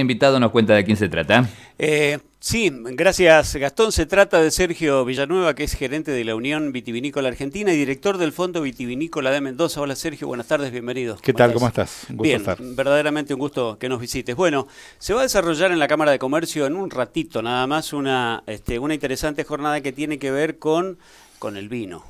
invitado nos cuenta de quién se trata. Eh, sí, gracias Gastón. Se trata de Sergio Villanueva, que es gerente de la Unión Vitivinícola Argentina y director del Fondo Vitivinícola de Mendoza. Hola Sergio, buenas tardes, bienvenido. ¿Qué tal? ¿Cómo estás? Bien, verdaderamente un gusto que nos visites. Bueno, se va a desarrollar en la Cámara de Comercio en un ratito nada más una, este, una interesante jornada que tiene que ver con con el vino.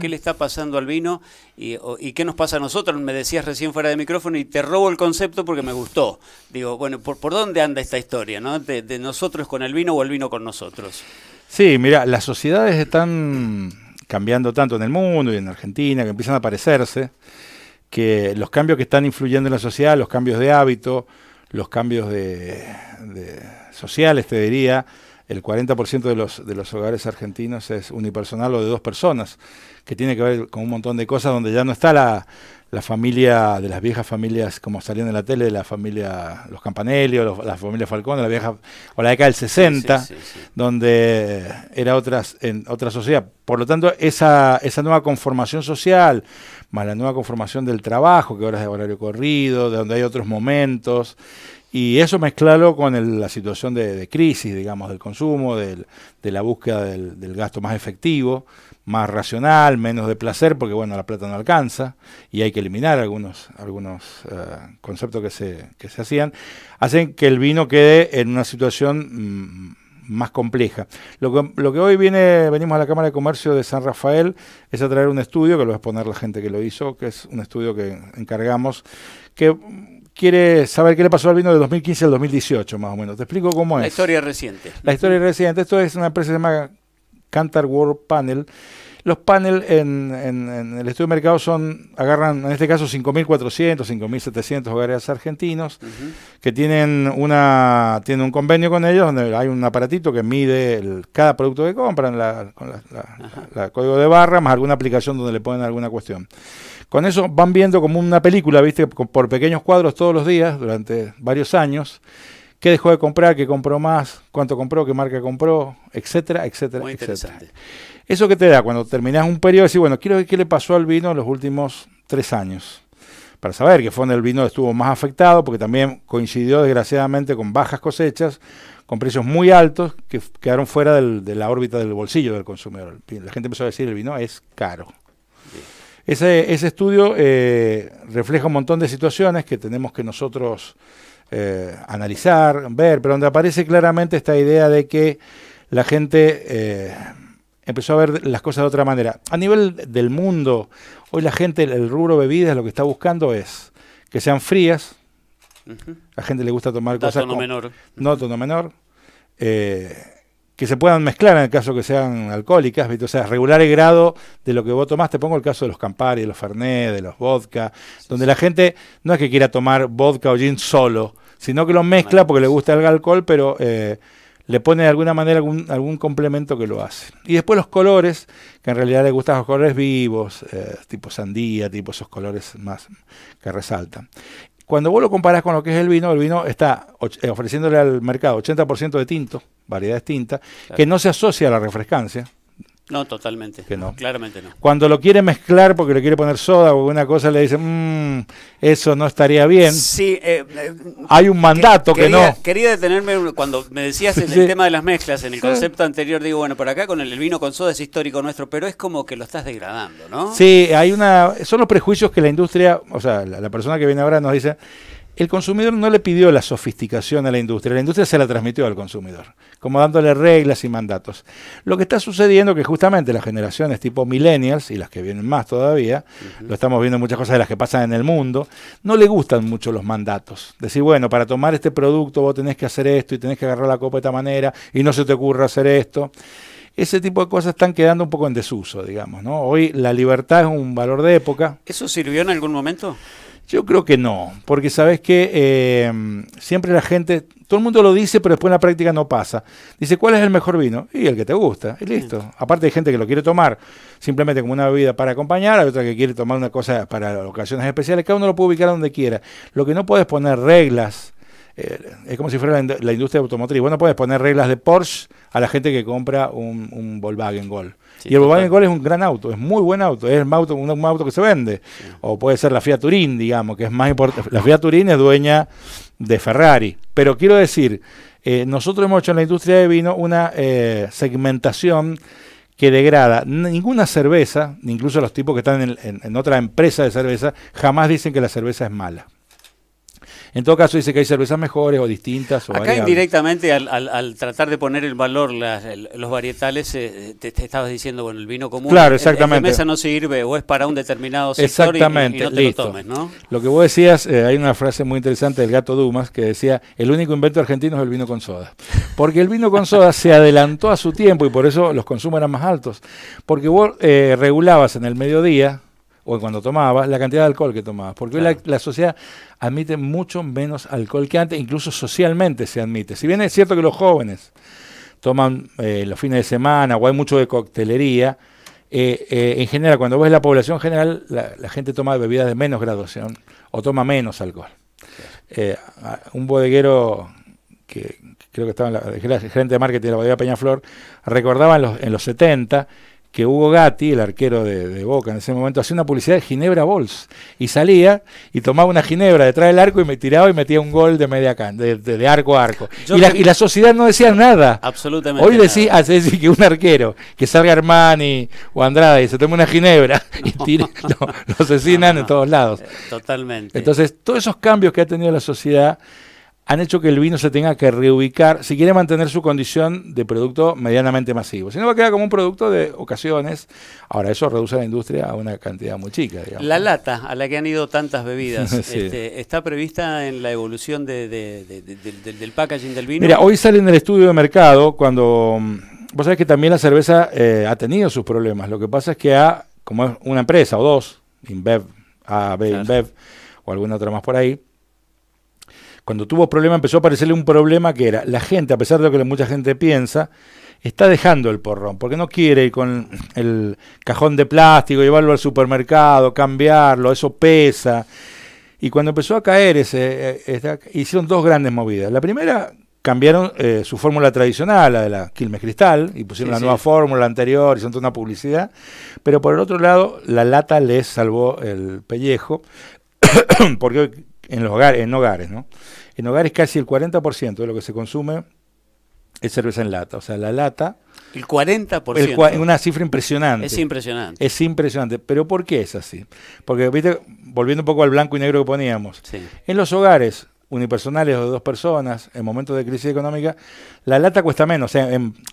¿Qué le está pasando al vino y, qué nos pasa a nosotros? Me decías recién fuera de micrófono y te robo el concepto porque me gustó. Digo, bueno, ¿por, dónde anda esta historia? ¿no? De, nosotros con el vino o el vino con nosotros? Sí, mira, las sociedades están cambiando tanto en el mundo y en Argentina que empiezan a parecerse que los cambios que están influyendo en la sociedad, los cambios de hábito, los cambios de, de sociales, te diría, el 40% de los, de los hogares argentinos es unipersonal o de dos personas, que tiene que ver con un montón de cosas donde ya no está la, la familia de las viejas familias como salían en la tele, de la familia Los Campanelli o los, la familia Falcón, la vieja o la década del 60, donde era otras en otra sociedad. Por lo tanto, esa esa nueva conformación social, más la nueva conformación del trabajo, que ahora es de horario corrido, de donde hay otros momentos, y eso mezclarlo con la situación de, crisis, digamos, del consumo, del, de la búsqueda del, gasto más efectivo, más racional, menos de placer, porque bueno, la plata no alcanza y hay que eliminar algunos, algunos eh, conceptos que se, hacían, hacen que el vino quede en una situación... Mm, más compleja. Lo que, lo que, hoy viene, venimos a la Cámara de Comercio de San Rafael es a traer un estudio, que lo va a exponer la gente que lo hizo, que es un estudio que encargamos, que quiere saber qué le pasó al vino de 2015 al 2018, más o menos. Te explico cómo es. La historia reciente. La historia reciente. Esto es una empresa que se llama Cantar World Panel. Los panel en, el estudio de mercado son, agarran en este caso 5.400, 5.700 hogares argentinos que tienen, una, tienen un convenio con ellos donde hay un aparatito que mide cada producto que compran, la, con código de barra, más alguna aplicación donde le ponen alguna cuestión. Con eso van viendo como una película, viste, por pequeños cuadros todos los días durante varios años. ¿Qué dejó de comprar? ¿Qué compró más? ¿Cuánto compró? ¿Qué marca compró? Etcétera, etcétera, etcétera. Eso que te da cuando terminas un periodo, decir, bueno, quiero ver qué le pasó al vino en los últimos tres años para saber que fue donde el vino estuvo más afectado, porque también coincidió desgraciadamente con bajas cosechas, con precios muy altos que quedaron fuera de la órbita del bolsillo del consumidor. La gente empezó a decir, el vino es caro. Ese, ese estudio eh, refleja un montón de situaciones que tenemos que nosotros eh, analizar, ver, pero donde aparece claramente esta idea de que la gente eh, empezó a ver las cosas de otra manera. A nivel del mundo, hoy la gente, el rubro bebidas, lo que está buscando es que sean frías. A la gente le gusta tomar cosas. No menor. No, tono menor. Eh, que se puedan mezclar en el caso que sean alcohólicas, o sea, regular el grado de lo que vos tomás. Te pongo el caso de los Campari, de los Fernet, de los vodka, donde la gente no es que quiera tomar vodka o gin solo, sino que lo mezcla porque le gusta el alcohol, pero eh, le pone de alguna manera algún, complemento que lo hace. Y después los colores, que en realidad le gustan los colores vivos, eh, tipo sandía, tipo esos colores más que resaltan. Cuando vos lo comparás con lo que es el vino, el vino está eh, ofreciéndole al mercado 80% de tinto, variedades tintas, que no se asocia a la refrescancia, no, totalmente. no. Claramente no. Cuando lo quiere mezclar porque le quiere poner soda o alguna cosa, le dice mm, eso no estaría bien. Sí. Eh, eh, hay un mandato que, no. Quería detenerme cuando me decías el tema de las mezclas, en el concepto anterior, digo, bueno, por acá con el, vino con soda es histórico nuestro, pero es como que lo estás degradando, ¿no? Sí, hay una. Son los prejuicios que la industria, o sea, la persona que viene ahora nos dice, el consumidor no le pidió la sofisticación a la industria, la industria se la transmitió al consumidor, como dándole reglas y mandatos. Lo que está sucediendo es que justamente las generaciones tipo millennials y las que vienen más todavía, lo estamos viendo en muchas cosas de las que pasan en el mundo, no le gustan mucho los mandatos. Decir, bueno, para tomar este producto vos tenés que hacer esto y tenés que agarrar la copa de esta manera y no se te ocurra hacer esto ese tipo de cosas están quedando un poco en desuso, digamos, ¿no? Hoy la libertad es un valor de época. ¿Eso sirvió en algún momento? Yo creo que no, porque sabes que eh, siempre la gente, todo el mundo lo dice, pero después en la práctica no pasa. Dice, ¿cuál es el mejor vino? Y el que te gusta, y listo. Aparte hay gente que lo quiere tomar simplemente como una bebida para acompañar, hay otra que quiere tomar una cosa para ocasiones especiales, cada uno lo puede ubicar donde quiera. Lo que no puedes poner reglas eh, es como si fuera la, industria automotriz. Bueno, puedes poner reglas de Porsche a la gente que compra un, Volkswagen Gol. y el Volkswagen Gol es un gran auto, es muy buen auto, es un auto, que se vende. O puede ser la Fiat Turín, digamos, que es más importante. La Fiat Turín es dueña de Ferrari. Pero quiero decir, eh, nosotros hemos hecho en la industria de vino una eh, segmentación que degrada. Ninguna cerveza, incluso los tipos que están en otra empresa de cerveza, jamás dicen que la cerveza es mala. En todo caso dice que hay cervezas mejores o distintas. O Acá indirectamente al, tratar de poner el valor los varietales, eh, te, estabas diciendo, bueno, el vino común claro, exactamente. mesa no sirve o es para un determinado sector exactamente, y, no te lo tomes, ¿no? Lo que vos decías, eh, hay una frase muy interesante del gato Dumas que decía, el único invento argentino es el vino con soda. Porque el vino con soda se adelantó a su tiempo y por eso los consumos eran más altos. Porque vos eh, regulabas en el mediodía, o cuando tomabas, la cantidad de alcohol que tomabas. Porque hoy la, sociedad admite mucho menos alcohol que antes, incluso socialmente se admite. Si bien es cierto que los jóvenes toman eh, los fines de semana o hay mucho de coctelería, eh, eh, en general, cuando ves la población general, la, gente toma bebidas de menos graduación o toma menos alcohol. un bodeguero que creo que estaba en gerente de marketing de la bodega Peñaflor recordaba en los, en los 70 que Hugo Gatti, el arquero de, Boca en ese momento, hacía una publicidad de Ginebra Bols. Y salía y tomaba una Ginebra detrás del arco y me tiraba y metía un gol de media de, arco a arco. Y la, sociedad no decía nada. Absolutamente. Hoy decís, que un arquero que salga Armani o Andrade y se tome una Ginebra y lo asesinan en todos lados. Eh, totalmente. Entonces, todos esos cambios que ha tenido la sociedad han hecho que el vino se tenga que reubicar si quiere mantener su condición de producto medianamente masivo. Si no, va a quedar como un producto de ocasiones. Ahora, eso reduce a la industria a una cantidad muy chica. La lata a la que han ido tantas bebidas, este, ¿está prevista en la evolución del packaging del vino? Mira, hoy sale en el estudio de mercado cuando... Mm, vos sabés que también la cerveza eh, ha tenido sus problemas. Lo que pasa es que ha, como es una empresa o dos, InBev, AB, B, InBev o alguna otra más por ahí, cuando tuvo problema empezó a aparecerle un problema que era la gente, a pesar de lo que mucha gente piensa, está dejando el porrón, porque no quiere ir con el cajón de plástico, llevarlo al supermercado, cambiarlo, eso pesa. Y cuando empezó a caer ese, eh, hicieron dos grandes movidas. La primera, cambiaron eh, su fórmula tradicional, la de la Quilmes Cristal, y pusieron la nueva fórmula anterior, hicieron toda una publicidad. Pero por el otro lado, la lata les salvó el pellejo, porque en los hogares, en hogares, ¿no? En hogares casi el 40% de lo que se consume es cerveza en lata, o sea, la lata el 40%. El una cifra impresionante. Es impresionante. Es impresionante. ¿Pero por qué es así? Porque, viste, volviendo un poco al blanco y negro que poníamos, en los hogares unipersonales o de dos personas, en momentos de crisis económica, la lata cuesta menos, o sea,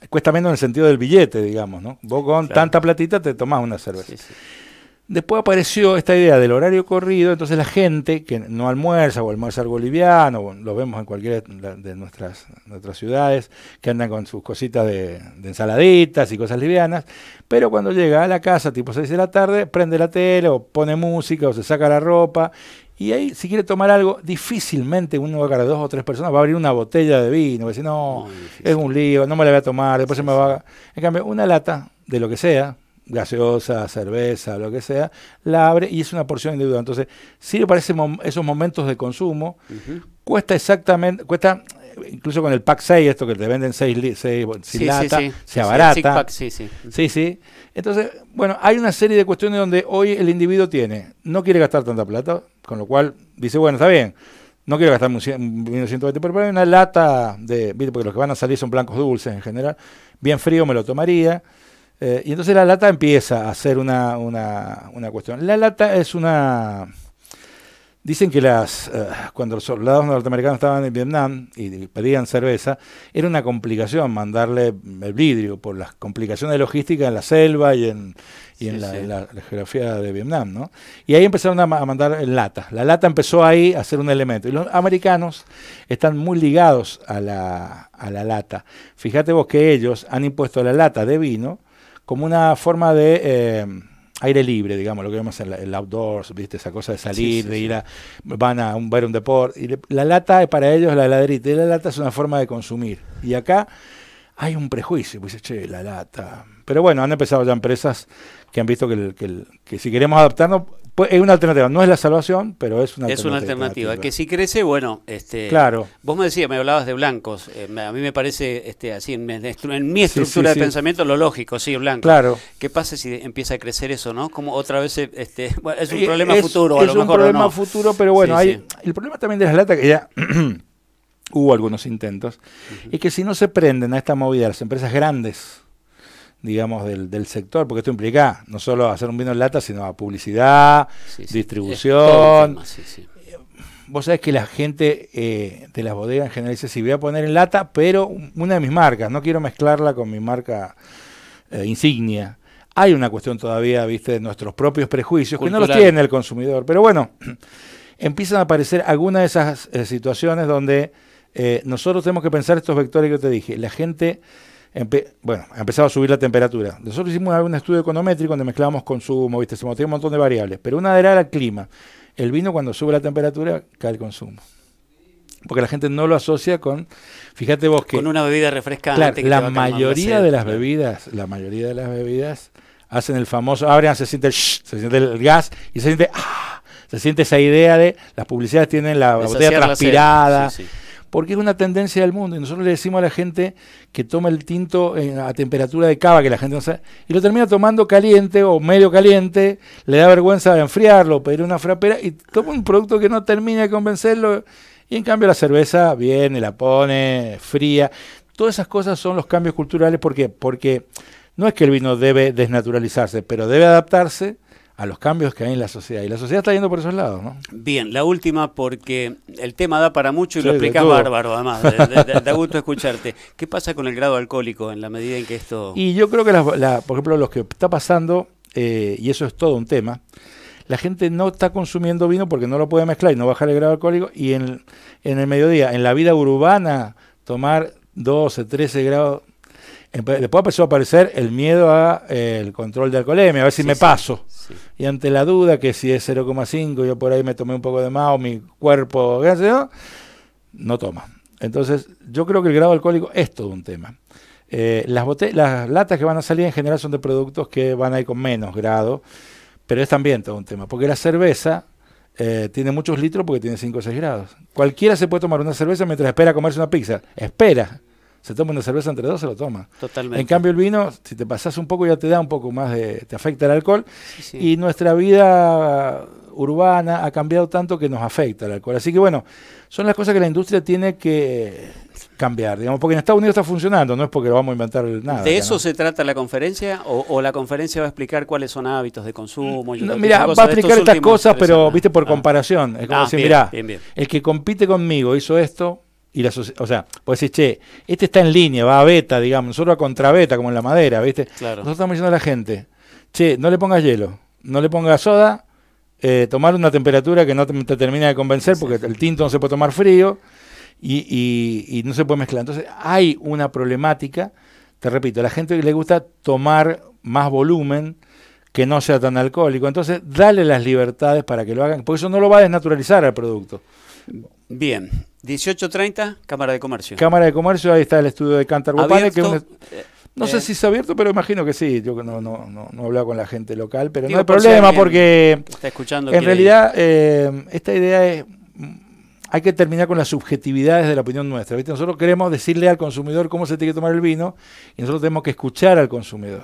cuesta menos en el sentido del billete, digamos, ¿no? Vos con tanta platita te tomás una cerveza. Sí, sí. Después apareció esta idea del horario corrido, entonces la gente que no almuerza o almuerza algo liviano, lo vemos en cualquiera de nuestras, nuestras ciudades, que andan con sus cositas de, ensaladitas y cosas livianas, pero cuando llega a la casa, tipo 6 de la tarde, prende la tele o pone música o se saca la ropa, y ahí si quiere tomar algo, difícilmente uno va a dos o tres personas, va a abrir una botella de vino, va a decir, no, es un lío, no me la voy a tomar, después se me va a... En cambio, una lata de lo que sea, gaseosa, cerveza, lo que sea, la abre y es una porción individual. Entonces, si le ese esos momentos de consumo. Cuesta exactamente, cuesta incluso con el pack 6, esto que te venden 6, 6 lata, sí, sí. se abarata. sí, sí. Entonces, bueno, hay una serie de cuestiones donde hoy el individuo tiene, no quiere gastar tanta plata, con lo cual dice, bueno, está bien, no quiero gastar un, 120, pero una lata de, porque los que van a salir son blancos dulces en general, bien frío me lo tomaría. Eh, y entonces la lata empieza a ser una, cuestión. La lata es una... Dicen que las, eh, cuando los soldados norteamericanos estaban en Vietnam y pedían cerveza, era una complicación mandarle el vidrio por las complicaciones de logística en la selva y en, en, la, geografía de Vietnam. ¿no? Y ahí empezaron a, mandar en lata. La lata empezó ahí a ser un elemento. Y los americanos están muy ligados a la, a la lata. Fíjate vos que ellos han impuesto la lata de vino como una forma de eh, aire libre, digamos, lo que vemos en el outdoors, ¿viste? Esa cosa de salir, de ir a. van a un, ver un deporte. Y la lata es para ellos, la heladerita, y la lata es una forma de consumir. Y acá hay un prejuicio, pues, che, la lata. Pero bueno, han empezado ya empresas que han visto que, que, que si queremos adaptarnos, pues es una alternativa, no es la salvación, pero es una alternativa. Es una alternativa, que si crece, bueno, este, claro. vos me decías, me hablabas de blancos, eh, a mí me parece este, así, en, mi estructura de pensamiento, lo lógico, sí, blanco. Claro. ¿Qué pasa si empieza a crecer eso, no? Como otra vez, este, bueno, es un eh, problema futuro, a lo mejor. un problema futuro, pero bueno, hay, el problema también de las latas, que ya hubo algunos intentos, es que si no se prenden a esta movida las empresas grandes, digamos, del, sector, porque esto implica no solo hacer un vino en lata, sino a publicidad, distribución. Eh, vos sabés que la gente eh, de las bodegas en general dice, sí, voy a poner en lata, pero una de mis marcas, no quiero mezclarla con mi marca eh, insignia. Hay una cuestión todavía, viste, de nuestros propios prejuicios, que no los tiene el consumidor. Pero bueno, empiezan a aparecer algunas de esas situaciones donde nosotros tenemos que pensar estos vectores que te dije. La gente bueno, ha empezado a subir la temperatura. Nosotros hicimos un estudio econométrico donde mezclamos consumo, viste, se un montón de variables, pero una era el clima. El vino cuando sube la temperatura cae el consumo. Porque la gente no lo asocia con, fíjate vos que... Con una bebida refrescante. la mayoría de las bebidas, la mayoría de las bebidas hacen el famoso, abren, se siente el, shh, se siente el gas y se siente, ah, se siente esa idea de, las publicidades tienen la botella transpirada porque es una tendencia del mundo. Y nosotros le decimos a la gente que toma el tinto eh, a temperatura de cava, que la gente no sabe, y lo termina tomando caliente o medio caliente, le da vergüenza de enfriarlo, pedir una frapera, y toma un producto que no termina de convencerlo. Y en cambio la cerveza viene, la pone fría. Todas esas cosas son los cambios culturales. ¿Por qué? Porque no es que el vino debe desnaturalizarse, pero debe adaptarse a los cambios que hay en la sociedad. Y la sociedad está yendo por esos lados, ¿no? Bien, la última porque el tema da para mucho y lo explica bárbaro, además. Da gusto escucharte. ¿Qué pasa con el grado alcohólico en la medida en que esto...? Y yo creo que, por ejemplo, lo que está pasando, eh, y eso es todo un tema, la gente no está consumiendo vino porque no lo puede mezclar y no bajar el grado alcohólico. Y en, en el mediodía, en la vida urbana, tomar 12, 13 grados Después empezó a aparecer el miedo a el control de alcoholemia, a ver si me paso. Y ante la duda que si es 0,5, yo por ahí me tomé un poco de más o mi cuerpo, ¿qué no? toma. Entonces, yo creo que el grado alcohólico es todo un tema. Eh, las, latas que van a salir en general son de productos que van a ir con menos grado, pero es también todo un tema, porque la cerveza eh, tiene muchos litros porque tiene 5 o 6 grados. Cualquiera se puede tomar una cerveza mientras espera comerse una pizza. Espera se toma una cerveza entre dos, se lo toma. Totalmente. En cambio, el vino, si te pasas un poco, ya te da un poco más de. te afecta el alcohol. Y nuestra vida urbana ha cambiado tanto que nos afecta el alcohol. Así que bueno, son las cosas que la industria tiene que cambiar, digamos, porque en Estados Unidos está funcionando, no es porque lo vamos a inventar nada. ¿De eso se trata la conferencia? ¿O, la conferencia va a explicar cuáles son hábitos de consumo? mira, va a explicar estas cosas, pero, viste, por ah. comparación. Es como ah, decir, mira, el que compite conmigo hizo esto, y la o sea, pues decir, che, este está en línea, va a beta, digamos, solo a beta, como en la madera, ¿viste? Claro. Nosotros estamos diciendo a la gente, che, no le pongas hielo, no le pongas soda, eh, tomar una temperatura que no te, termina de convencer, porque el tinto no se puede tomar frío y, y, y, no se puede mezclar. Entonces, hay una problemática, te repito, a la gente le gusta tomar más volumen que no sea tan alcohólico. Entonces, dale las libertades para que lo hagan, porque eso no lo va a desnaturalizar al producto Bien, 18.30, Cámara de Comercio. Cámara de Comercio, ahí está el estudio de Cantar que eh, no sé eh. si es abierto, pero imagino que sí. Yo no, no, no, no he hablado con la gente local, pero no hay problema porque está escuchando en realidad eh, esta idea es hay que terminar con las subjetividades de la opinión nuestra. Nosotros queremos decirle al consumidor cómo se tiene que tomar el vino y nosotros tenemos que escuchar al consumidor.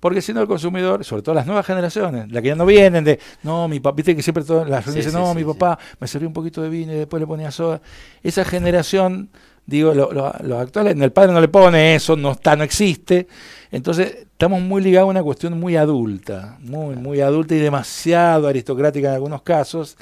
Porque si no, el consumidor, sobre todo las nuevas generaciones, las que ya no vienen de, no, mi papá, viste que siempre todas las sí, no, mi papá me servía un poquito de vino y después le ponía soda. Esa generación, digo, los actuales, el padre no le pone eso, no está, no existe. Entonces, estamos muy ligados a una cuestión muy adulta, muy, muy adulta y demasiado aristocrática en algunos casos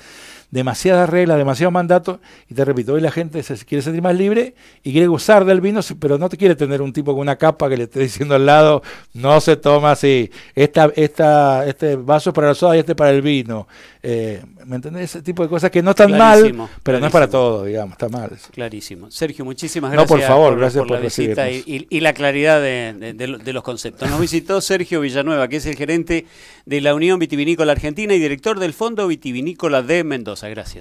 demasiadas reglas, demasiados mandatos, y te repito, hoy la gente se quiere sentir más libre y quiere gozar del vino, pero no te quiere tener un tipo con una capa que le esté diciendo al lado, no se toma así, esta, esta, este vaso es para la soda y este para el vino. Eh, ¿Me entendés? Ese tipo de cosas que no están mal, pero no es para todo, digamos, está mal. Clarísimo. Sergio, muchísimas gracias. No, por favor, gracias por, la visita y, la claridad de los conceptos. Nos visitó Sergio Villanueva, que es el gerente de la Unión Vitivinícola Argentina y director del Fondo Vitivinícola de Mendoza gracias.